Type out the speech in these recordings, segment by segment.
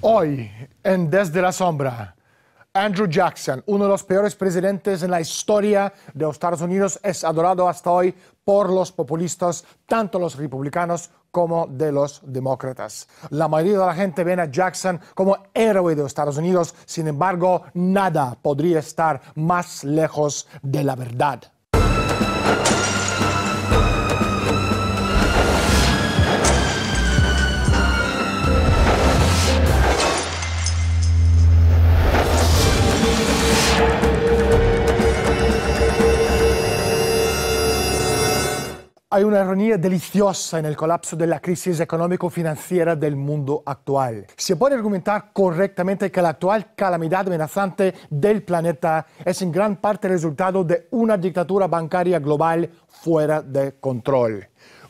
Hoy, en Desde la Sombra, Andrew Jackson, uno de los peores presidentes en la historia de los Estados Unidos, es adorado hasta hoy por los populistas, tanto los republicanos como de los demócratas. La mayoría de la gente ve a Jackson como héroe de los Estados Unidos, sin embargo, nada podría estar más lejos de la verdad. Hay una ironía deliciosa en el colapso de la crisis económico-financiera del mundo actual. Se puede argumentar correctamente que la actual calamidad amenazante del planeta es en gran parte resultado de una dictadura bancaria global fuera de control.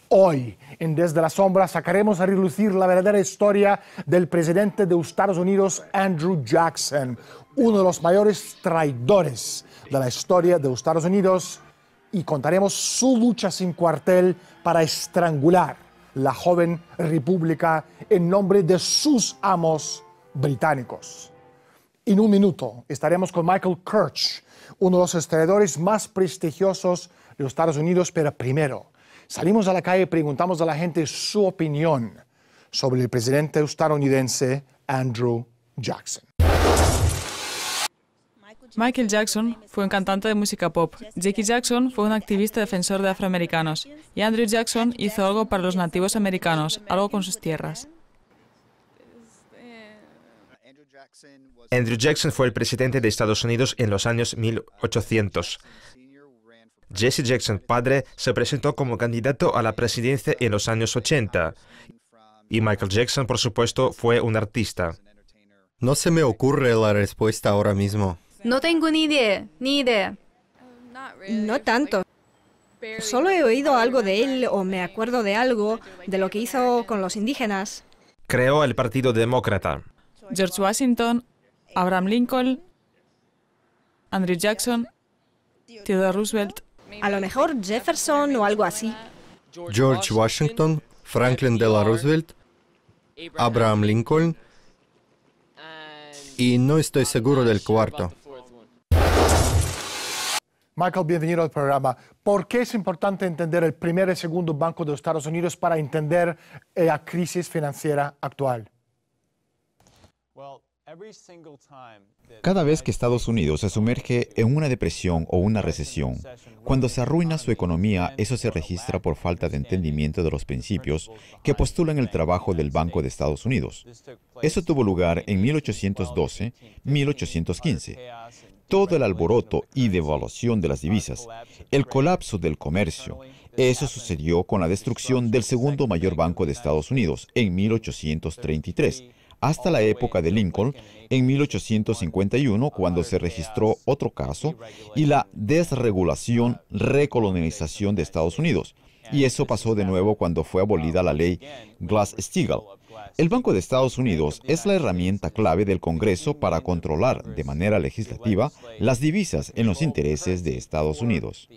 Hoy, en Desde la Sombra, sacaremos a relucir la verdadera historia del presidente de Estados Unidos, Andrew Jackson, uno de los mayores traidores de la historia de Estados Unidos y contaremos su lucha sin cuartel para estrangular la joven república en nombre de sus amos británicos. En un minuto estaremos con Michael Kirch, uno de los historiadores más prestigiosos de los Estados Unidos, pero primero salimos a la calle y preguntamos a la gente su opinión sobre el presidente estadounidense Andrew Jackson. Michael Jackson fue un cantante de música pop, Jackie Jackson fue un activista defensor de afroamericanos y Andrew Jackson hizo algo para los nativos americanos, algo con sus tierras. Andrew Jackson fue el presidente de Estados Unidos en los años 1800. Jesse Jackson, padre, se presentó como candidato a la presidencia en los años 80. Y Michael Jackson, por supuesto, fue un artista. No se me ocurre la respuesta ahora mismo. No tengo ni idea, ni idea. No tanto. Solo he oído algo de él o me acuerdo de algo, de lo que hizo con los indígenas. Creó el Partido Demócrata. George Washington, Abraham Lincoln, Andrew Jackson, Theodore Roosevelt. A lo mejor Jefferson o algo así. George Washington, Franklin D. Roosevelt, Abraham Lincoln y no estoy seguro del cuarto. Michael, bienvenido al programa. ¿Por qué es importante entender el primer y segundo banco de Estados Unidos para entender eh, la crisis financiera actual? Cada vez que Estados Unidos se sumerge en una depresión o una recesión, cuando se arruina su economía, eso se registra por falta de entendimiento de los principios que postulan el trabajo del Banco de Estados Unidos. Eso tuvo lugar en 1812, 1815 todo el alboroto y devaluación de las divisas, el colapso del comercio. Eso sucedió con la destrucción del segundo mayor banco de Estados Unidos en 1833 hasta la época de Lincoln en 1851 cuando se registró otro caso y la desregulación, recolonización de Estados Unidos. Y eso pasó de nuevo cuando fue abolida la ley Glass-Steagall. El Banco de Estados Unidos es la herramienta clave del Congreso para controlar de manera legislativa las divisas en los intereses de Estados Unidos.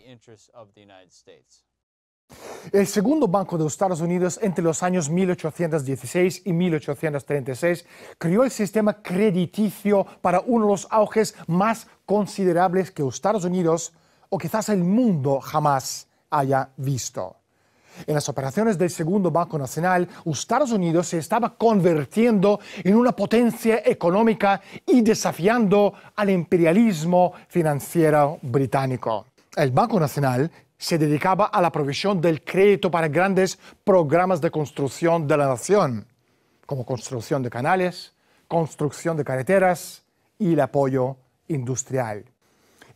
El segundo banco de Estados Unidos entre los años 1816 y 1836 creó el sistema crediticio para uno de los auges más considerables que Estados Unidos o quizás el mundo jamás haya visto. En las operaciones del Segundo Banco Nacional, Estados Unidos se estaba convirtiendo en una potencia económica y desafiando al imperialismo financiero británico. El Banco Nacional se dedicaba a la provisión del crédito para grandes programas de construcción de la nación, como construcción de canales, construcción de carreteras y el apoyo industrial.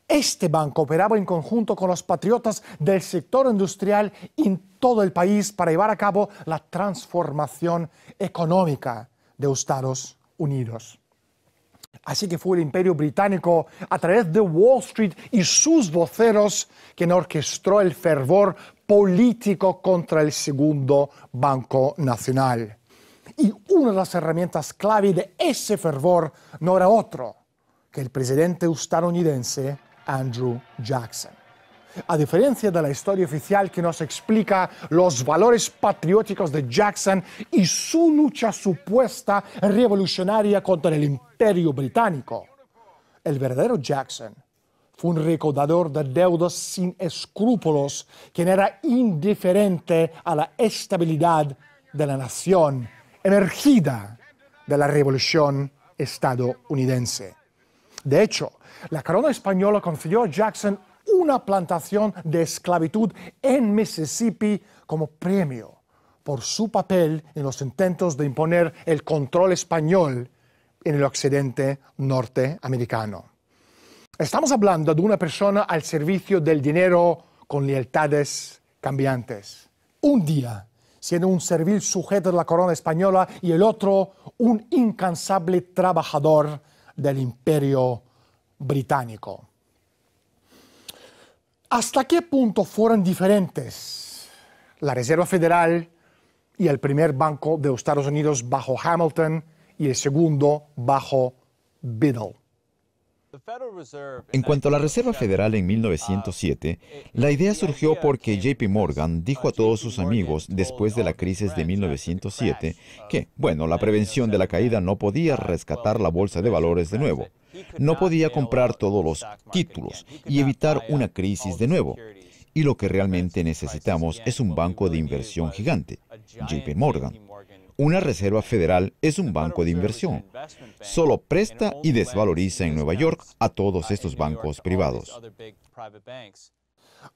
Este banco operaba en conjunto con los patriotas del sector industrial en todo el país para llevar a cabo la transformación económica de Estados Unidos. Así que fue el imperio británico, a través de Wall Street y sus voceros, quien orquestó el fervor político contra el segundo Banco Nacional. Y una de las herramientas clave de ese fervor no era otro que el presidente estadounidense Andrew Jackson. A diferencia de la historia oficial que nos explica los valores patrióticos de Jackson y su lucha supuesta revolucionaria contra el imperio británico, el verdadero Jackson fue un recaudador de deudas sin escrúpulos, quien era indiferente a la estabilidad de la nación emergida de la revolución estadounidense. De hecho, la corona española concedió a Jackson una plantación de esclavitud en Mississippi como premio por su papel en los intentos de imponer el control español en el occidente norteamericano. Estamos hablando de una persona al servicio del dinero con lealtades cambiantes. Un día siendo un servil sujeto de la corona española y el otro un incansable trabajador del imperio británico. ¿Hasta qué punto fueron diferentes la Reserva Federal y el primer banco de Estados Unidos bajo Hamilton y el segundo bajo Biddle? En cuanto a la Reserva Federal en 1907, la idea surgió porque JP Morgan dijo a todos sus amigos después de la crisis de 1907 que, bueno, la prevención de la caída no podía rescatar la bolsa de valores de nuevo. No podía comprar todos los títulos y evitar una crisis de nuevo. Y lo que realmente necesitamos es un banco de inversión gigante, JP Morgan. Una reserva federal es un banco de inversión. Solo presta y desvaloriza en Nueva York a todos estos bancos privados.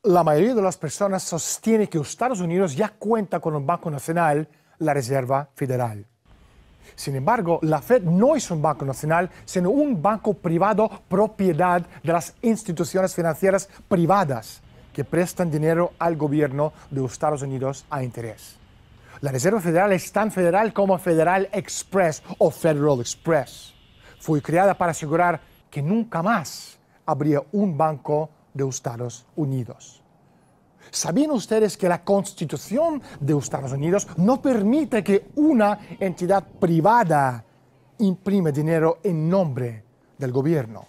La mayoría de las personas sostiene que Estados Unidos ya cuenta con un banco nacional, la Reserva Federal. Sin embargo, la Fed no es un banco nacional, sino un banco privado propiedad de las instituciones financieras privadas que prestan dinero al gobierno de Estados Unidos a interés. La Reserva Federal es tan federal como Federal Express o Federal Express. Fue creada para asegurar que nunca más habría un banco de Estados Unidos. ¿Sabían ustedes que la Constitución de Estados Unidos no permite que una entidad privada imprime dinero en nombre del gobierno?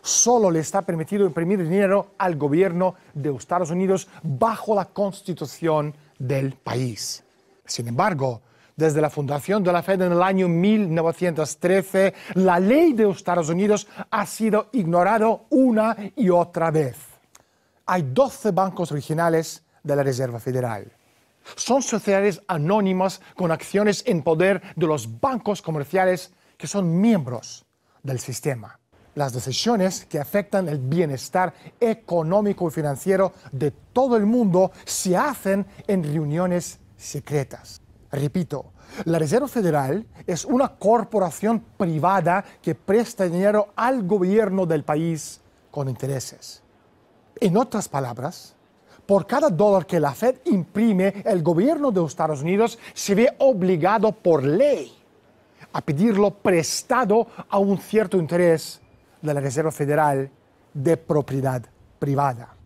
Solo le está permitido imprimir dinero al gobierno de Estados Unidos bajo la Constitución del país. Sin embargo, desde la fundación de la Fed en el año 1913, la ley de Estados Unidos ha sido ignorada una y otra vez. Hay 12 bancos originales de la Reserva Federal. Son sociedades anónimas con acciones en poder de los bancos comerciales que son miembros del sistema las decisiones que afectan el bienestar económico y financiero de todo el mundo se hacen en reuniones secretas. Repito, la Reserva Federal es una corporación privada que presta dinero al gobierno del país con intereses. En otras palabras, por cada dólar que la Fed imprime, el gobierno de Estados Unidos se ve obligado por ley a pedirlo prestado a un cierto interés de la Reserva Federal de Propiedad Privada.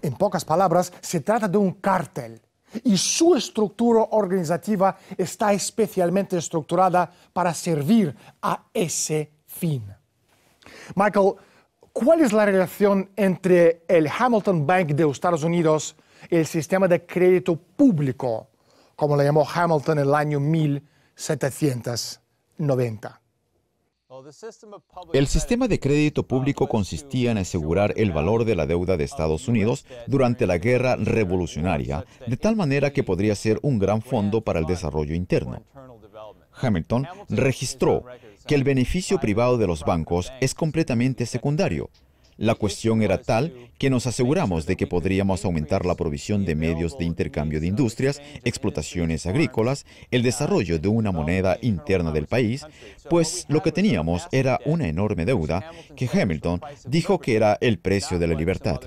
En pocas palabras, se trata de un cártel y su estructura organizativa está especialmente estructurada para servir a ese fin. Michael, ¿cuál es la relación entre el Hamilton Bank de Estados Unidos y el sistema de crédito público, como lo llamó Hamilton en el año 1790? El sistema de crédito público consistía en asegurar el valor de la deuda de Estados Unidos durante la guerra revolucionaria, de tal manera que podría ser un gran fondo para el desarrollo interno. Hamilton registró que el beneficio privado de los bancos es completamente secundario, la cuestión era tal que nos aseguramos de que podríamos aumentar la provisión de medios de intercambio de industrias, explotaciones agrícolas, el desarrollo de una moneda interna del país, pues lo que teníamos era una enorme deuda que Hamilton dijo que era el precio de la libertad.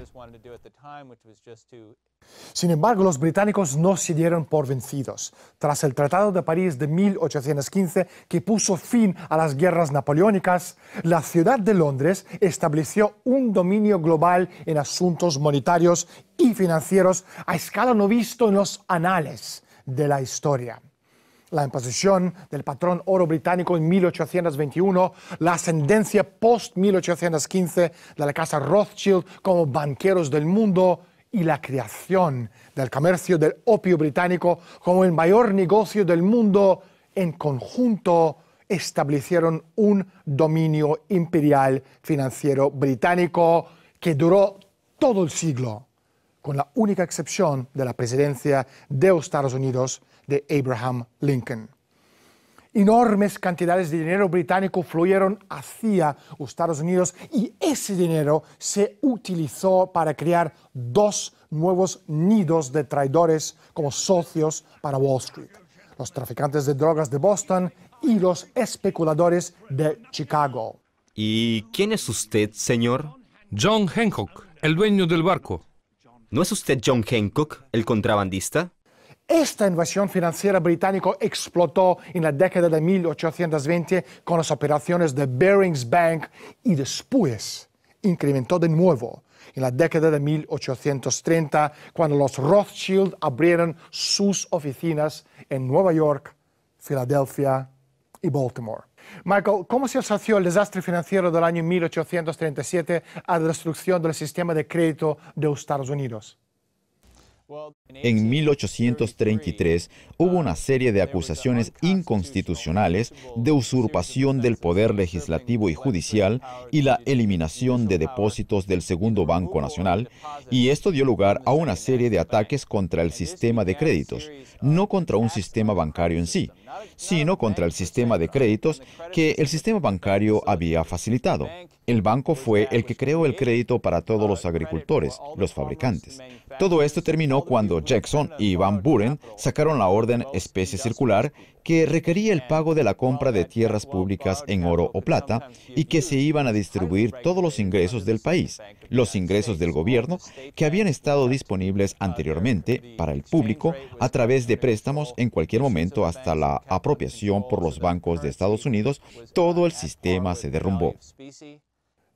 Sin embargo, los británicos no se dieron por vencidos. Tras el Tratado de París de 1815, que puso fin a las guerras napoleónicas, la ciudad de Londres estableció un un dominio global en asuntos monetarios y financieros a escala no visto en los anales de la historia. La imposición del patrón oro británico en 1821, la ascendencia post-1815 de la Casa Rothschild como banqueros del mundo y la creación del comercio del opio británico como el mayor negocio del mundo en conjunto establecieron un dominio imperial financiero británico que duró todo el siglo, con la única excepción de la presidencia de Estados Unidos de Abraham Lincoln. Enormes cantidades de dinero británico fluyeron hacia Estados Unidos y ese dinero se utilizó para crear dos nuevos nidos de traidores como socios para Wall Street, los traficantes de drogas de Boston y los especuladores de Chicago. ¿Y quién es usted, señor? John Hancock, el dueño del barco. ¿No es usted John Hancock, el contrabandista? Esta invasión financiera británica explotó en la década de 1820 con las operaciones de Barings Bank y después incrementó de nuevo en la década de 1830 cuando los Rothschild abrieron sus oficinas en Nueva York, Filadelfia y Baltimore. Michael, ¿cómo se asoció el desastre financiero del año 1837 a la destrucción del sistema de crédito de los Estados Unidos? En 1833 hubo una serie de acusaciones inconstitucionales de usurpación del poder legislativo y judicial y la eliminación de depósitos del Segundo Banco Nacional, y esto dio lugar a una serie de ataques contra el sistema de créditos, no contra un sistema bancario en sí, sino contra el sistema de créditos que el sistema bancario había facilitado. El banco fue el que creó el crédito para todos los agricultores, los fabricantes. Todo esto terminó cuando Jackson y Van Buren sacaron la orden especie circular que requería el pago de la compra de tierras públicas en oro o plata y que se iban a distribuir todos los ingresos del país, los ingresos del gobierno que habían estado disponibles anteriormente para el público a través de préstamos en cualquier momento hasta la apropiación por los bancos de Estados Unidos, todo el sistema se derrumbó.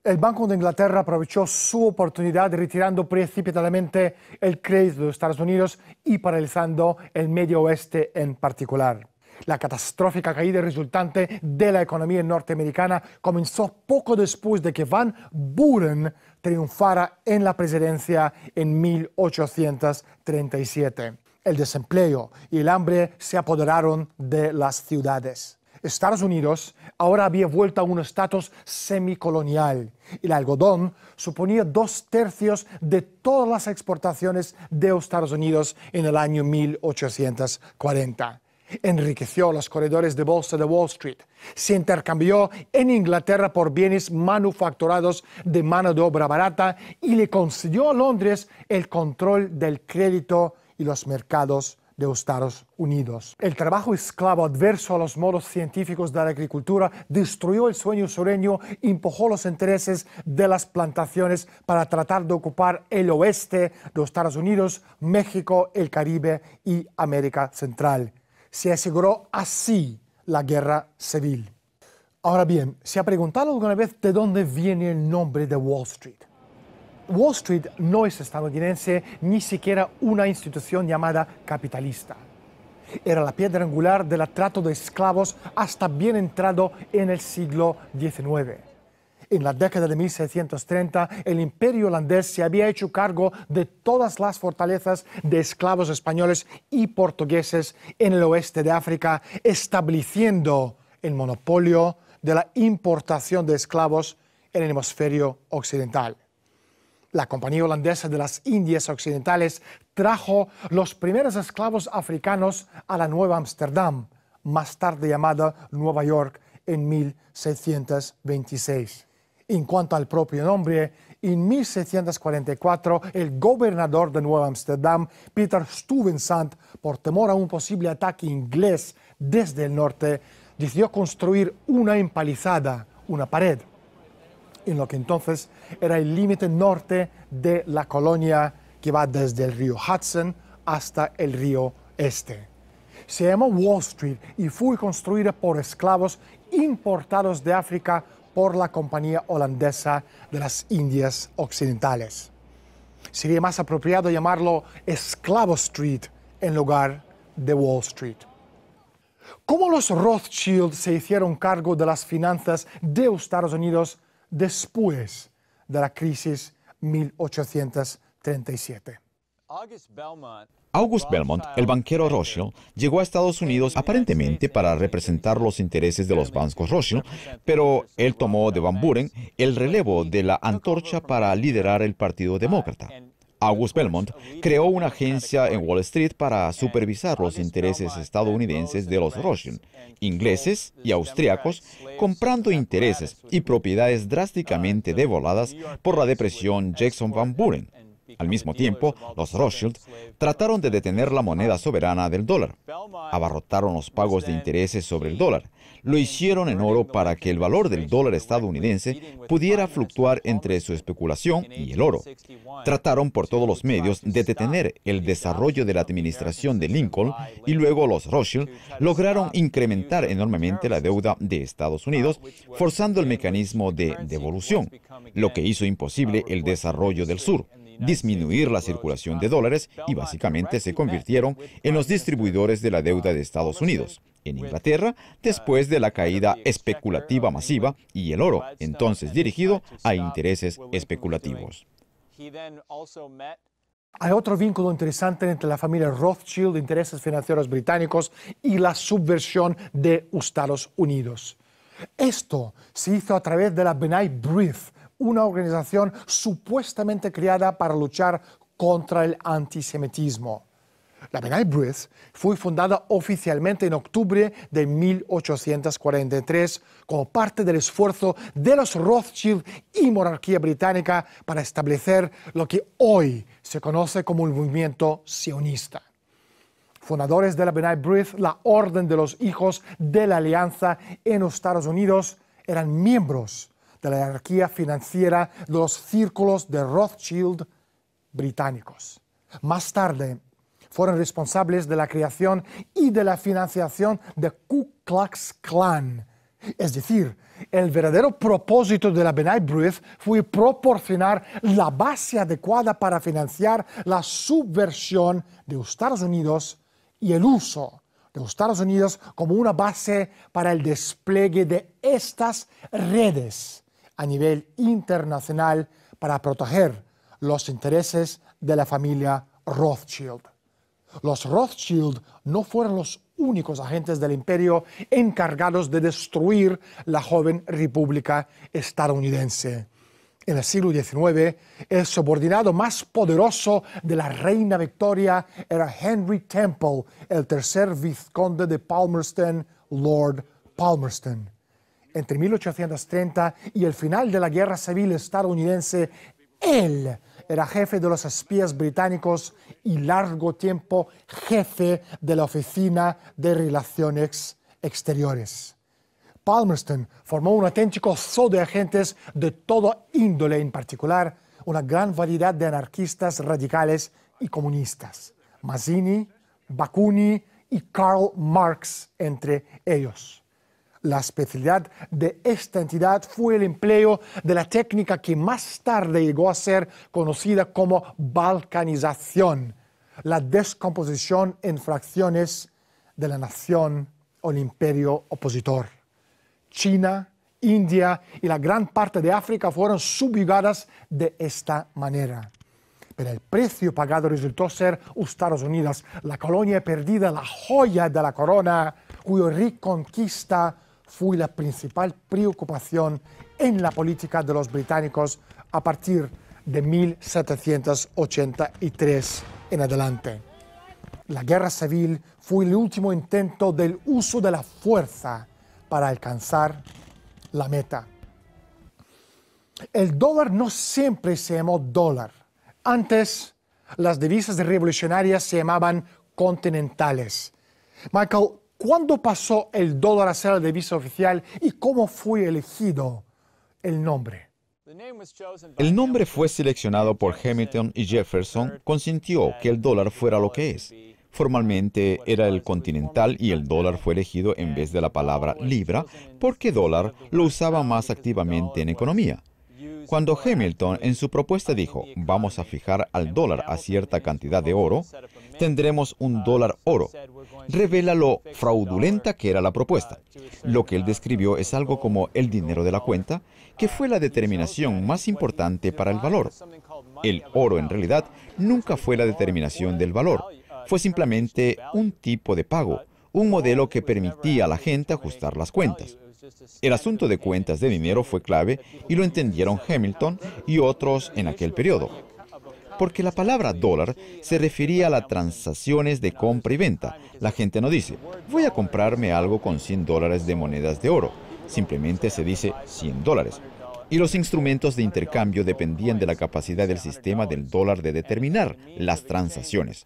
El Banco de Inglaterra aprovechó su oportunidad retirando precipitadamente el crédito de Estados Unidos y paralizando el Medio Oeste en particular. La catastrófica caída resultante de la economía norteamericana comenzó poco después de que Van Buren triunfara en la presidencia en 1837 el desempleo y el hambre se apoderaron de las ciudades. Estados Unidos ahora había vuelto a un estatus semicolonial. El algodón suponía dos tercios de todas las exportaciones de Estados Unidos en el año 1840. Enriqueció los corredores de bolsa de Wall Street. Se intercambió en Inglaterra por bienes manufacturados de mano de obra barata y le concedió a Londres el control del crédito y los mercados de Estados Unidos. El trabajo esclavo adverso a los modos científicos de la agricultura destruyó el sueño sureño, empujó los intereses de las plantaciones para tratar de ocupar el oeste de los Estados Unidos, México, el Caribe y América Central. Se aseguró así la guerra civil. Ahora bien, ¿se ha preguntado alguna vez de dónde viene el nombre de Wall Street? Wall Street no es estadounidense, ni siquiera una institución llamada capitalista. Era la piedra angular del trato de esclavos hasta bien entrado en el siglo XIX. En la década de 1630, el imperio holandés se había hecho cargo de todas las fortalezas de esclavos españoles y portugueses en el oeste de África, estableciendo el monopolio de la importación de esclavos en el hemisferio occidental. La Compañía Holandesa de las Indias Occidentales trajo los primeros esclavos africanos a la Nueva Amsterdam, más tarde llamada Nueva York, en 1626. En cuanto al propio nombre, en 1644 el gobernador de Nueva Amsterdam, Peter Stuyvesant, por temor a un posible ataque inglés desde el norte, decidió construir una empalizada, una pared en lo que entonces era el límite norte de la colonia que va desde el río Hudson hasta el río Este. Se llamó Wall Street y fue construida por esclavos importados de África por la Compañía Holandesa de las Indias Occidentales. Sería más apropiado llamarlo Esclavo Street en lugar de Wall Street. ¿Cómo los Rothschild se hicieron cargo de las finanzas de Estados Unidos después de la crisis 1837. August Belmont, el banquero Rothschild, llegó a Estados Unidos aparentemente para representar los intereses de los bancos Rothschild, pero él tomó de Van Buren el relevo de la antorcha para liderar el Partido Demócrata. August Belmont creó una agencia en Wall Street para supervisar los intereses estadounidenses de los russians, ingleses y austriacos, comprando intereses y propiedades drásticamente devoladas por la depresión Jackson Van Buren al mismo tiempo, los Rothschild trataron de detener la moneda soberana del dólar. Abarrotaron los pagos de intereses sobre el dólar. Lo hicieron en oro para que el valor del dólar estadounidense pudiera fluctuar entre su especulación y el oro. Trataron por todos los medios de detener el desarrollo de la administración de Lincoln y luego los Rothschild lograron incrementar enormemente la deuda de Estados Unidos, forzando el mecanismo de devolución, lo que hizo imposible el desarrollo del sur disminuir la circulación de dólares y básicamente se convirtieron en los distribuidores de la deuda de Estados Unidos. En Inglaterra, después de la caída especulativa masiva y el oro, entonces dirigido a intereses especulativos. Hay otro vínculo interesante entre la familia Rothschild, intereses financieros británicos, y la subversión de Estados Unidos. Esto se hizo a través de la Benite Brief una organización supuestamente creada para luchar contra el antisemitismo. La benay B'rith fue fundada oficialmente en octubre de 1843 como parte del esfuerzo de los Rothschild y monarquía británica para establecer lo que hoy se conoce como el movimiento sionista. Fundadores de la benay B'rith, la Orden de los Hijos de la Alianza en los Estados Unidos, eran miembros de la jerarquía financiera de los círculos de Rothschild británicos. Más tarde, fueron responsables de la creación y de la financiación de Ku Klux Klan. Es decir, el verdadero propósito de la Benite Brief fue proporcionar la base adecuada para financiar la subversión de Estados Unidos y el uso de Estados Unidos como una base para el despliegue de estas redes a nivel internacional para proteger los intereses de la familia Rothschild. Los Rothschild no fueron los únicos agentes del imperio encargados de destruir la joven república estadounidense. En el siglo XIX, el subordinado más poderoso de la reina Victoria era Henry Temple, el tercer vizconde de Palmerston, Lord Palmerston entre 1830 y el final de la Guerra Civil estadounidense, él era jefe de los espías británicos y largo tiempo jefe de la Oficina de Relaciones Exteriores. Palmerston formó un auténtico zoo de agentes de todo índole, en particular una gran variedad de anarquistas radicales y comunistas, Mazzini, Bakuni y Karl Marx entre ellos. La especialidad de esta entidad fue el empleo de la técnica que más tarde llegó a ser conocida como balcanización, la descomposición en fracciones de la nación o el imperio opositor. China, India y la gran parte de África fueron subyugadas de esta manera. Pero el precio pagado resultó ser Estados Unidos, la colonia perdida, la joya de la corona, cuyo reconquista fue la principal preocupación en la política de los británicos a partir de 1783 en adelante. La guerra civil fue el último intento del uso de la fuerza para alcanzar la meta. El dólar no siempre se llamó dólar. Antes, las divisas revolucionarias se llamaban continentales. Michael ¿Cuándo pasó el dólar a ser la divisa oficial y cómo fue elegido el nombre? El nombre fue seleccionado por Hamilton y Jefferson consintió que el dólar fuera lo que es. Formalmente era el continental y el dólar fue elegido en vez de la palabra libra porque dólar lo usaba más activamente en economía. Cuando Hamilton en su propuesta dijo, vamos a fijar al dólar a cierta cantidad de oro, tendremos un dólar oro, revela lo fraudulenta que era la propuesta. Lo que él describió es algo como el dinero de la cuenta, que fue la determinación más importante para el valor. El oro en realidad nunca fue la determinación del valor, fue simplemente un tipo de pago, un modelo que permitía a la gente ajustar las cuentas. El asunto de cuentas de dinero fue clave y lo entendieron Hamilton y otros en aquel periodo, porque la palabra dólar se refería a las transacciones de compra y venta. La gente no dice, voy a comprarme algo con 100 dólares de monedas de oro, simplemente se dice 100 dólares. Y los instrumentos de intercambio dependían de la capacidad del sistema del dólar de determinar las transacciones.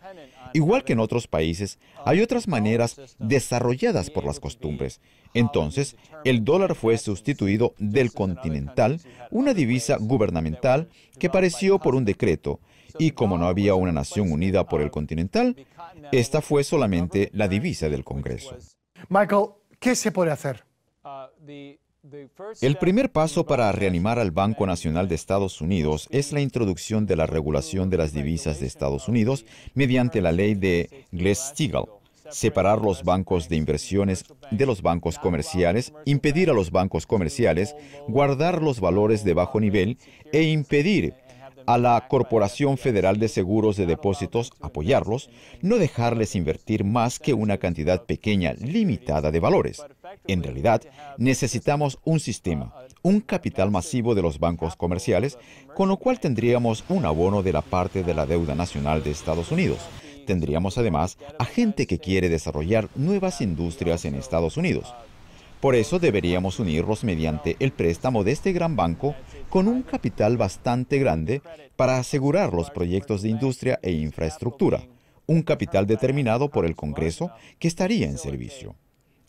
Igual que en otros países, hay otras maneras desarrolladas por las costumbres. Entonces, el dólar fue sustituido del continental, una divisa gubernamental que pareció por un decreto, y como no había una nación unida por el continental, esta fue solamente la divisa del Congreso. Michael, ¿qué se puede hacer? Uh, el primer paso para reanimar al Banco Nacional de Estados Unidos es la introducción de la regulación de las divisas de Estados Unidos mediante la ley de Glass-Steagall separar los bancos de inversiones de los bancos comerciales, impedir a los bancos comerciales guardar los valores de bajo nivel e impedir a la Corporación Federal de Seguros de Depósitos apoyarlos, no dejarles invertir más que una cantidad pequeña, limitada de valores. En realidad, necesitamos un sistema, un capital masivo de los bancos comerciales, con lo cual tendríamos un abono de la parte de la deuda nacional de Estados Unidos. Tendríamos además a gente que quiere desarrollar nuevas industrias en Estados Unidos. Por eso deberíamos unirlos mediante el préstamo de este gran banco con un capital bastante grande para asegurar los proyectos de industria e infraestructura, un capital determinado por el Congreso que estaría en servicio.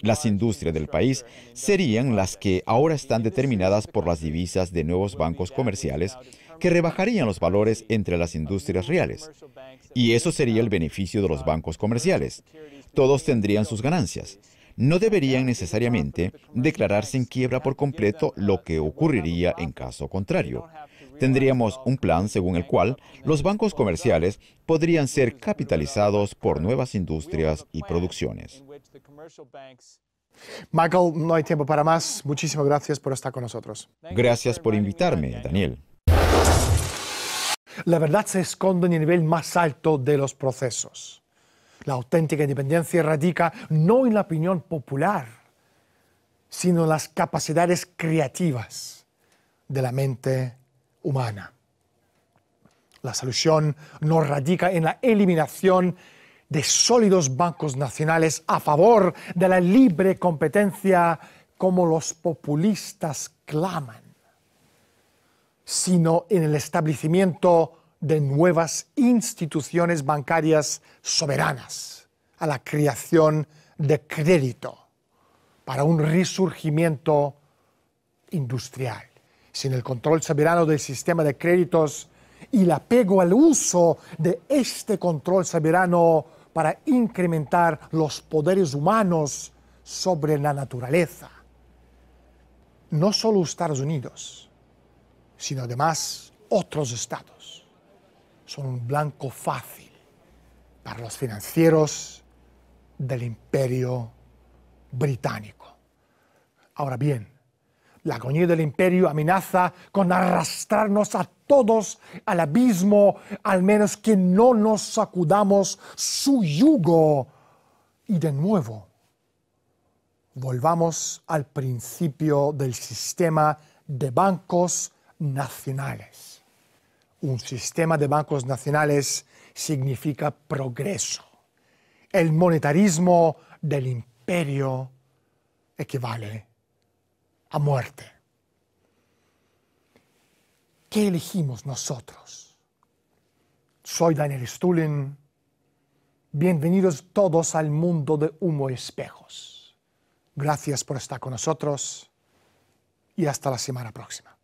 Las industrias del país serían las que ahora están determinadas por las divisas de nuevos bancos comerciales que rebajarían los valores entre las industrias reales. Y eso sería el beneficio de los bancos comerciales. Todos tendrían sus ganancias no deberían necesariamente declararse en quiebra por completo, lo que ocurriría en caso contrario. Tendríamos un plan según el cual los bancos comerciales podrían ser capitalizados por nuevas industrias y producciones. Michael, no hay tiempo para más. Muchísimas gracias por estar con nosotros. Gracias por invitarme, Daniel. La verdad se esconde en el nivel más alto de los procesos. La auténtica independencia radica no en la opinión popular, sino en las capacidades creativas de la mente humana. La solución no radica en la eliminación de sólidos bancos nacionales a favor de la libre competencia como los populistas claman, sino en el establecimiento de nuevas instituciones bancarias soberanas, a la creación de crédito para un resurgimiento industrial. Sin el control soberano del sistema de créditos y el apego al uso de este control soberano para incrementar los poderes humanos sobre la naturaleza. No solo Estados Unidos, sino además otros estados son un blanco fácil para los financieros del imperio británico. Ahora bien, la agonía del imperio amenaza con arrastrarnos a todos al abismo, al menos que no nos sacudamos su yugo. Y de nuevo, volvamos al principio del sistema de bancos nacionales. Un sistema de bancos nacionales significa progreso. El monetarismo del imperio equivale a muerte. ¿Qué elegimos nosotros? Soy Daniel Stulin. Bienvenidos todos al mundo de humo y espejos. Gracias por estar con nosotros y hasta la semana próxima.